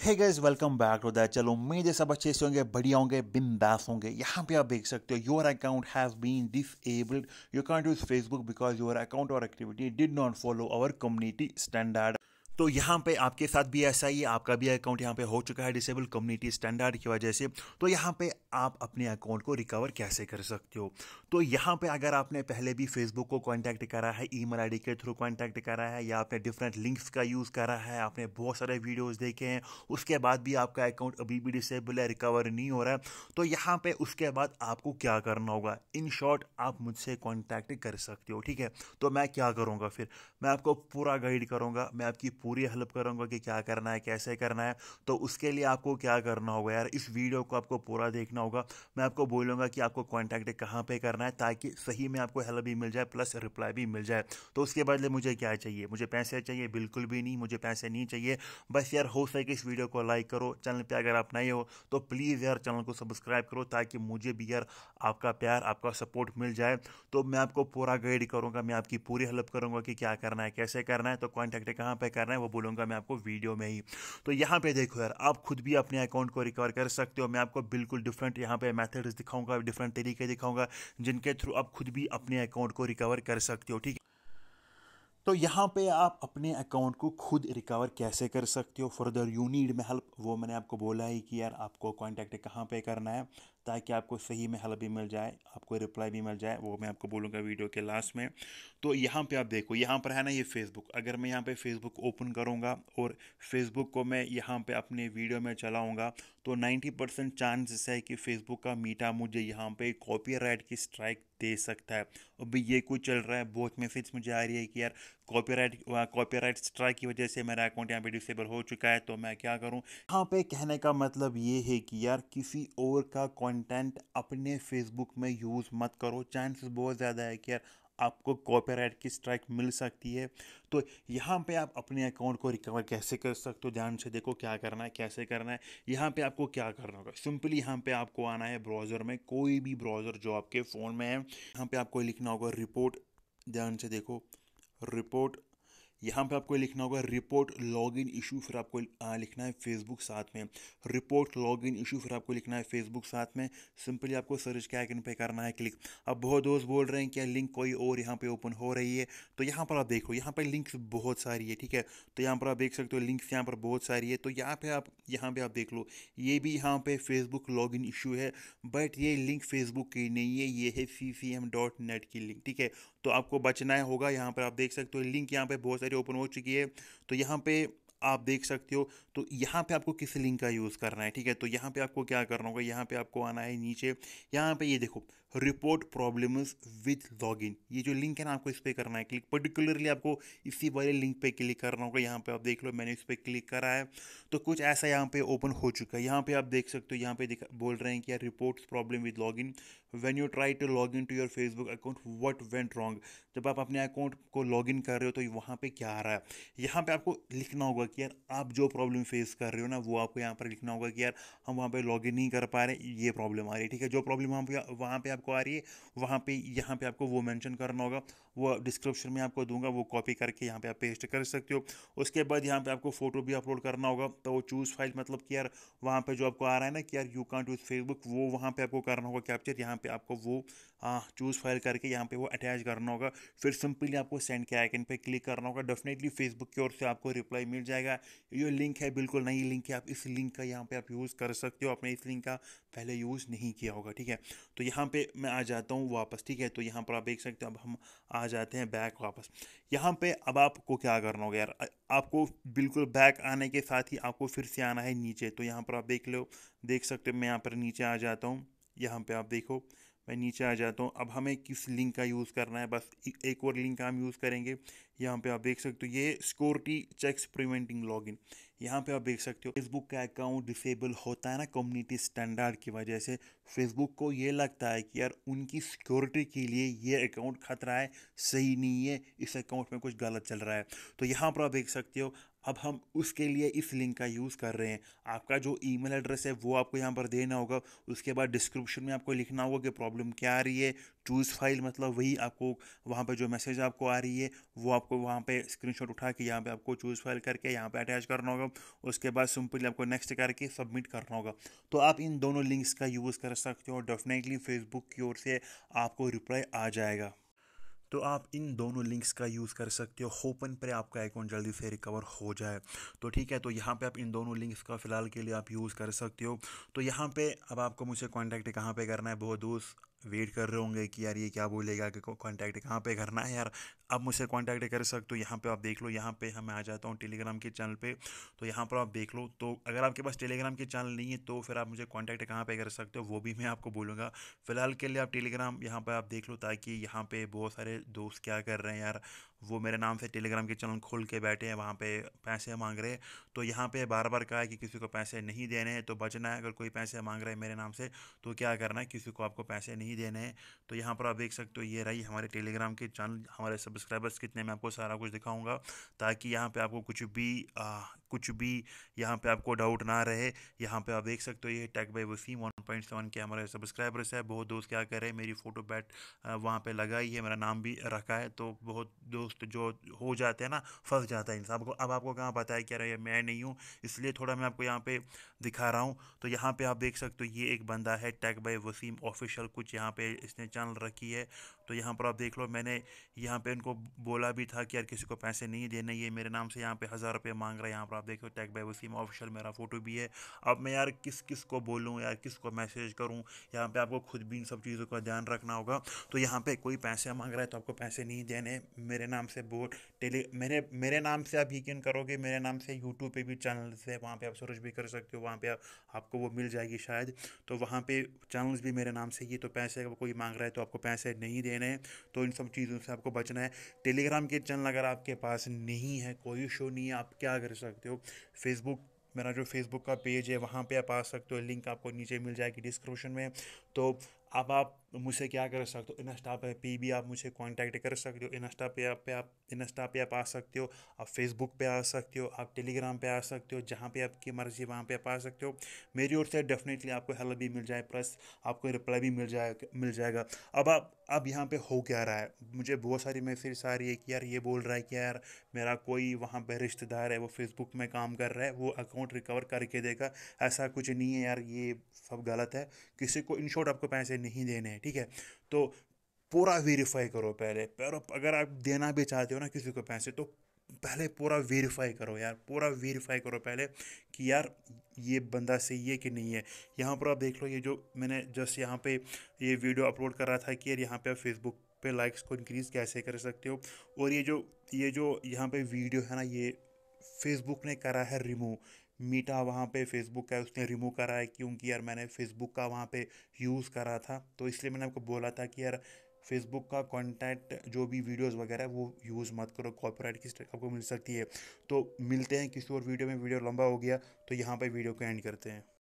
है guys welcome back to that चलो उम्मीद है सब अच्छे से होंगे बढ़िया होंगे बिंदास होंगे यहाँ पे आप देख सकते हो your account has been disabled you can't use Facebook because your account or activity did not follow our community standard तो यहाँ पे आपके साथ भी ऐसा ही आपका भी अकाउंट यहाँ पे हो चुका है डिसेबल कम्युनिटी स्टैंडर्ड की वजह से तो यहाँ पे आप अपने अकाउंट को रिकवर कैसे कर सकते हो तो यहाँ पे अगर आपने पहले भी फेसबुक को कांटेक्ट करा है ईमेल आईडी के थ्रू कांटेक्ट करा है या आपने डिफरेंट लिंक्स का यूज़ करा है आपने बहुत सारे वीडियोज़ देखे हैं उसके बाद भी आपका अकाउंट अभी भी डिसेबल है रिकवर नहीं हो रहा है तो यहाँ पर उसके बाद आपको क्या करना होगा इन शॉर्ट आप मुझसे कॉन्टैक्ट कर सकते हो ठीक है तो मैं क्या करूँगा फिर मैं आपको पूरा गाइड करूँगा मैं आपकी पूरी हेल्प करूँगा कि क्या करना है कैसे करना है तो उसके लिए आपको क्या करना होगा यार इस वीडियो को आपको पूरा देखना होगा मैं आपको बोलूँगा कि आपको कॉन्टैक्ट कहाँ पर करना है ताकि सही में आपको हेल्प भी मिल जाए प्लस रिप्लाई भी मिल जाए तो उसके बदले मुझे क्या चाहिए मुझे पैसे चाहिए बिल्कुल भी नहीं मुझे पैसे नहीं चाहिए बस यार हो सके इस वीडियो को लाइक करो चैनल पर अगर आप नए हो तो प्लीज़ यार चैनल को सब्सक्राइब करो ताकि मुझे भी यार आपका प्यार आपका सपोर्ट मिल जाए तो मैं आपको पूरा गाइड करूँगा मैं आपकी पूरी हेल्प करूँगा कि क्या करना है कैसे करना है तो कॉन्टैक्ट कहाँ पर करना है करना है वो बोलूँगा मैं आपको वीडियो में ही तो यहाँ पे देखो यार आप खुद भी अपने अकाउंट को रिकवर कर सकते हो मैं आपको बिल्कुल डिफरेंट यहाँ पे मेथड्स दिखाऊंगा डिफरेंट तरीके दिखाऊंगा जिनके थ्रू आप खुद भी अपने अकाउंट को रिकवर कर सकते हो ठीक है तो यहाँ पे आप अपने अकाउंट को खुद रिकवर कैसे कर सकते हो फर्दर यू नीड में हेल्प वो मैंने आपको बोला ही कि यार आपको कॉन्टैक्ट कहाँ पे करना है ताकि आपको सही में हेल्प भी मिल जाए आपको रिप्लाई भी मिल जाए वो मैं आपको बोलूँगा वीडियो के लास्ट में तो यहाँ पे आप देखो यहाँ पर है ना ये फेसबुक अगर मैं यहाँ पर फेसबुक ओपन करूँगा और फेसबुक को मैं यहाँ पर अपने वीडियो में चलाऊँगा तो नाइन्टी परसेंट चांसेस है कि फेसबुक का मीटा मुझे यहाँ पर कॉपी की स्ट्राइक दे सकता है अभी ये कुछ चल रहा है बहुत मैसेज मुझे आ रही है कि यार कॉपीराइट कॉपीराइट स्ट्राइक की वजह से मेरा अकाउंट यहाँ पे डिसेबल हो चुका है तो मैं क्या करूँ यहाँ पे कहने का मतलब ये है कि यार किसी और का कंटेंट अपने फेसबुक में यूज़ मत करो चांसेस बहुत ज़्यादा है कि यार आपको कॉपीराइट की स्ट्राइक मिल सकती है तो यहाँ पे आप अपने अकाउंट को रिकवर कैसे कर सकते हो ध्यान से देखो क्या करना है कैसे करना है यहाँ पे आपको क्या करना होगा सिंपली यहाँ पे आपको आना है ब्राउज़र में कोई भी ब्राउज़र जो आपके फ़ोन में है यहाँ पे आपको लिखना होगा रिपोर्ट ध्यान से देखो रिपोर्ट यहाँ पे आपको लिखना होगा रिपोर्ट लॉग इन इशू फिर आपको लिखना है फेसबुक साथ में रिपोर्ट लॉग इन इशू फिर आपको लिखना है फेसबुक साथ में सिंपली आपको सर्च के आइकन पे करना है क्लिक अब बहुत दोस्त बोल रहे हैं क्या लिंक कोई और यहाँ पे ओपन हो रही है तो यहाँ पर आप देखो यहाँ पर लिंक्स बहुत सारी है ठीक है तो यहाँ पर आप देख सकते हो लिंक्स यहाँ पर बहुत सारी है तो यहाँ पर आप यहाँ पर आप देख लो ये भी यहाँ पर फेसबुक लॉग इन इशू है बट ये लिंक फेसबुक की नहीं है ये है सी की लिंक ठीक है तो आपको बचना होगा यहाँ पर आप देख सकते हो लिंक यहाँ पर बहुत सारी मेरी ओपन हो चुकी है तो यहाँ पे आप देख सकते हो तो यहाँ पे आपको किस लिंक का यूज़ करना है ठीक है तो यहाँ पे आपको क्या करना होगा यहाँ पे आपको आना है नीचे यहाँ पे ये यह देखो रिपोर्ट प्रॉब्लम्स विद लॉगिन ये जो लिंक है ना आपको इस पर करना है क्लिक पर्टिकुलरली आपको इसी वाले लिंक पे क्लिक करना होगा यहाँ पे आप देख लो मैंने इस पर क्लिक करा है तो कुछ ऐसा यहाँ पे ओपन हो चुका है यहाँ पे आप देख सकते हो यहाँ पे बोल रहे हैं कि यार report problem with login when you try to log in to your Facebook account what went wrong जब आप अपने अकाउंट को लॉग इन कर रहे हो तो वहाँ पर क्या आ रहा है यहाँ पर आपको लिखना होगा कि यार आप जो प्रॉब्लम फेस कर रहे हो ना वो आपको यहाँ पर लिखना होगा कि यार हम वहाँ पर लॉग इन नहीं कर पा रहे ये प्रॉब्लम आ रही है ठीक है जो प्रॉब्लम वहाँ पर वहाँ पर आप आपको आ रही है वहाँ पे यहाँ पे आपको वो मेंशन करना होगा वो डिस्क्रिप्शन में आपको दूंगा वो कॉपी करके यहाँ पे आप पेस्ट कर सकते हो उसके बाद यहाँ पे आपको फोटो भी अपलोड करना होगा तो वो चूज़ फाइल मतलब कि यार वहाँ पर जो आपको आ रहा है ना कि यार यू कॉन्ट यूज़ फेसबुक वो वहाँ पर आपको करना होगा कैप्चर यहाँ पर आपको वो चूज़ फाइल करके यहाँ पर वो अटैच करना होगा फिर सिंपली आपको सेंड के आइकन पर क्लिक करना होगा डेफिनेटली फेसबुक की ओर से आपको रिप्लाई मिल जाएगा ये लिंक है बिल्कुल नई लिंक है आप इस लिंक का यहाँ पर आप यूज़ कर सकते हो आपने इस लिंक का पहले यूज़ नहीं किया होगा ठीक है तो यहाँ पे मैं आ जाता हूँ वापस ठीक है तो यहाँ पर आप देख सकते हो अब हम आ जाते हैं बैक वापस यहाँ पे अब आपको क्या करना होगा यार आपको बिल्कुल बैक आने के साथ ही आपको फिर से आना है नीचे तो यहाँ पर आप देख लो देख सकते हो मैं यहाँ पर नीचे आ जाता हूँ यहाँ पर आप देखो मैं नीचे आ जाता हूँ अब हमें किस लिंक का यूज़ करना है बस एक और लिंक का हम यूज़ करेंगे यहाँ पे आप देख सकते हो ये सिक्योरिटी चेक्स प्रिवेंटिंग लॉगिन यहाँ पे आप देख सकते हो फेसबुक का अकाउंट डिसेबल होता है ना कम्युनिटी स्टैंडर्ड की वजह से फेसबुक को ये लगता है कि यार उनकी सिक्योरिटी के लिए ये अकाउंट खतरा है सही नहीं है इस अकाउंट में कुछ गलत चल रहा है तो यहाँ पर आप देख सकते हो अब हम उसके लिए इस लिंक का यूज़ कर रहे हैं आपका जो ईमेल एड्रेस है वो आपको यहाँ पर देना होगा उसके बाद डिस्क्रिप्शन में आपको लिखना होगा कि प्रॉब्लम क्या आ रही है चूज़ फाइल मतलब वही आपको वहाँ पर जो मैसेज आपको आ रही है वो आपको वहाँ पे स्क्रीनशॉट उठा के यहाँ पे आपको चूज़ फाइल करके यहाँ पे अटैच करना होगा उसके बाद सिंपली आपको नेक्स्ट करके सबमिट करना होगा तो आप इन दोनों लिंक्स का यूज़ कर सकते हो डेफिनेटली फेसबुक की ओर से आपको रिप्लाई आ जाएगा तो आप इन दोनों लिंक्स का यूज़ कर सकते हो होपन पर आपका अकाउंट जल्दी से रिकवर हो जाए तो ठीक है तो यहाँ पे आप इन दोनों लिंक्स का फ़िलहाल के लिए आप यूज़ कर सकते हो तो यहाँ पे अब आपको मुझे कांटेक्ट कहाँ पे करना है बहुत दोस्त वेट कर रहे होंगे कि यार ये क्या बोलेगा कि कॉन्टैक्ट कहाँ पे करना है यार अब मुझसे कॉन्टैक्ट कर सकते हो यहाँ पे आप देख लो यहाँ पे हमें आ जाता हूँ टेलीग्राम के चैनल पे तो यहाँ पर आप देख लो तो अगर आपके पास टेलीग्राम के चैनल नहीं है तो फिर आप मुझे कॉन्टैक्ट कहाँ पर कर सकते हो वो भी मैं आपको बोलूँगा फ़िलहाल के लिए आप टेलीग्राम यहाँ पर आप देख लो ताकि यहाँ पर बहुत सारे दोस्त क्या कर रहे हैं यार वो मेरे नाम से टेलीग्राम के चैनल खोल के बैठे हैं वहाँ पे पैसे मांग रहे तो यहाँ पे बार बार कहा है कि किसी को पैसे नहीं देने हैं तो बचना है अगर कोई पैसे मांग रहे हैं मेरे नाम से तो क्या करना है किसी को आपको पैसे नहीं देने हैं तो यहाँ पर आप देख सकते हो ये रही हमारे टेलीग्राम के चैनल हमारे सब्सक्राइबर्स कितने मैं आपको सारा कुछ दिखाऊँगा ताकि यहाँ पर आपको कुछ भी कुछ भी यहाँ पे आपको डाउट ना रहे यहाँ पे आप देख सकते हो ये tag by Waseem one point seven के हमारे सब्सक्राइबर्स है बहुत दोस्त क्या कर रहे हैं मेरी फ़ोटो बैट वहाँ पे लगाई है मेरा नाम भी रखा है तो बहुत दोस्त जो हो जाते हैं ना फंस जाता है इंसान को अब आपको कहाँ पता है कि है मैं नहीं हूँ इसलिए थोड़ा मैं आपको यहाँ पर दिखा रहा हूँ तो यहाँ पर आप देख सकते हो ये एक बंदा है टैग बाई वसीम ऑफिशियल कुछ यहाँ पर इसने चैनल रखी है तो यहाँ पर आप देख लो मैंने यहाँ पर इनको बोला भी था कि यार किसी को पैसे नहीं देने ये मेरे नाम से यहाँ पर हज़ार रुपये मांग रहा है यहाँ पर आप देखो टैग बाई वसीम ऑफिशियल मेरा फोटो भी है अब मैं यार किस किस को बोलूँ यार किस को मैसेज करूँ यहाँ पे आपको खुद भी इन सब चीज़ों का ध्यान रखना होगा तो यहाँ पे कोई पैसे मांग रहा है तो आपको पैसे नहीं देने मेरे नाम से बोल टेली मेरे मेरे नाम से आप यकीन करोगे मेरे नाम से यूट्यूब पर भी चैनल्स है वहाँ पर आप सर्च भी कर सकते हो वहाँ पर आपको वो मिल जाएगी शायद तो वहाँ पर चैनल्स भी मेरे नाम से ही तो पैसे अगर कोई मांग रहा है तो आपको पैसे नहीं देने हैं तो इन सब चीज़ों से आपको बचना है टेलीग्राम के चैनल अगर आपके पास नहीं है कोई शो नहीं है आप क्या कर सकते हो हो फेसबुक मेरा जो फेसबुक का पेज है वहाँ पे आप आ सकते हो लिंक आपको नीचे मिल जाएगी डिस्क्रिप्शन में तो अब आप तो मुझसे क्या कर सकते हो इंस्टा पे पी भी आप मुझे कांटेक्ट कर सकते हो इंस्टा पे आप पे आप इंस्टा पे आप आ सकते हो आप फेसबुक पे आ सकते हो आप टेलीग्राम पे आ सकते हो जहाँ पे आपकी मर्ज़ी वहाँ पे आप आ सकते हो मेरी ओर से डेफिनेटली आपको हेल्प भी मिल जाए प्लस आपको रिप्लाई भी मिल जाए मिल जाएगा अब आप अब यहाँ पे हो क्या रहा है मुझे बहुत सारी मैसेज आ रही है कि यार ये बोल रहा है कि यार मेरा कोई वहाँ पर रिश्तेदार है वो फेसबुक में काम कर रहा है वो अकाउंट रिकवर करके देगा ऐसा कुछ नहीं है यार ये सब गलत है किसी को इन शॉर्ट आपको पैसे नहीं देने हैं ठीक है तो पूरा वेरीफाई करो पहले पर अगर आप देना भी चाहते हो ना किसी को पैसे तो पहले पूरा वेरीफाई करो यार पूरा वेरीफाई करो पहले कि यार ये बंदा सही है कि नहीं है यहाँ पर आप देख लो ये जो मैंने जस्ट यहाँ पे ये वीडियो अपलोड कर रहा था कि यार यहाँ पे आप फेसबुक पे लाइक्स को इंक्रीज़ कैसे कर सकते हो और ये जो ये जो यहाँ पे वीडियो है ना ये फेसबुक ने करा है रिमूव मीटा वहाँ पे फेसबुक का उसने रिमूव करा है क्योंकि यार मैंने फेसबुक का वहाँ पे यूज़ करा था तो इसलिए मैंने आपको बोला था कि यार फेसबुक का कॉन्टैक्ट जो भी वीडियोस वगैरह वो यूज़ मत करो कॉपीराइट की आपको मिल सकती है तो मिलते हैं किसी और वीडियो में वीडियो लंबा हो गया तो यहाँ पर वीडियो को एंड करते हैं